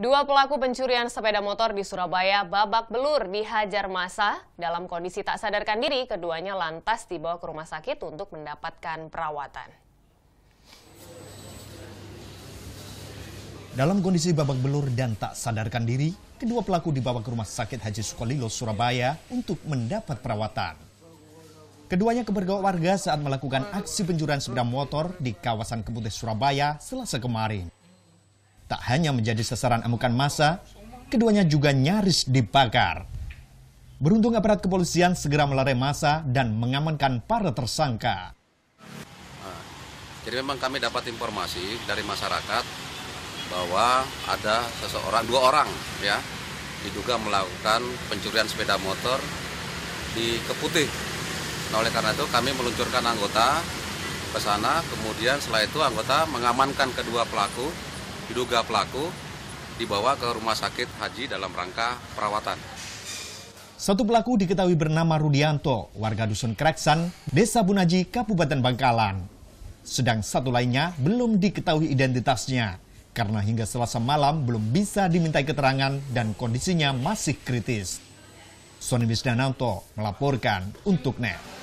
Dua pelaku pencurian sepeda motor di Surabaya babak belur dihajar masa. Dalam kondisi tak sadarkan diri, keduanya lantas dibawa ke rumah sakit untuk mendapatkan perawatan. Dalam kondisi babak belur dan tak sadarkan diri, kedua pelaku dibawa ke rumah sakit Haji Sukolilo, Surabaya untuk mendapat perawatan. Keduanya kebergawa warga saat melakukan aksi pencurian sepeda motor di kawasan Keputih, Surabaya, selasa kemarin tak hanya menjadi sasaran amukan massa, keduanya juga nyaris dibakar. Beruntung aparat kepolisian segera melarai massa dan mengamankan para tersangka. Jadi memang kami dapat informasi dari masyarakat bahwa ada seseorang, dua orang ya, diduga melakukan pencurian sepeda motor di Keputih. Nah, oleh karena itu kami meluncurkan anggota ke sana, kemudian setelah itu anggota mengamankan kedua pelaku diduga pelaku dibawa ke rumah sakit haji dalam rangka perawatan. Satu pelaku diketahui bernama Rudianto, warga Dusun Kreksan, Desa Bunaji, Kabupaten Bangkalan. Sedang satu lainnya belum diketahui identitasnya, karena hingga selasa malam belum bisa dimintai keterangan dan kondisinya masih kritis. Sony Wisdananto melaporkan untuk NET.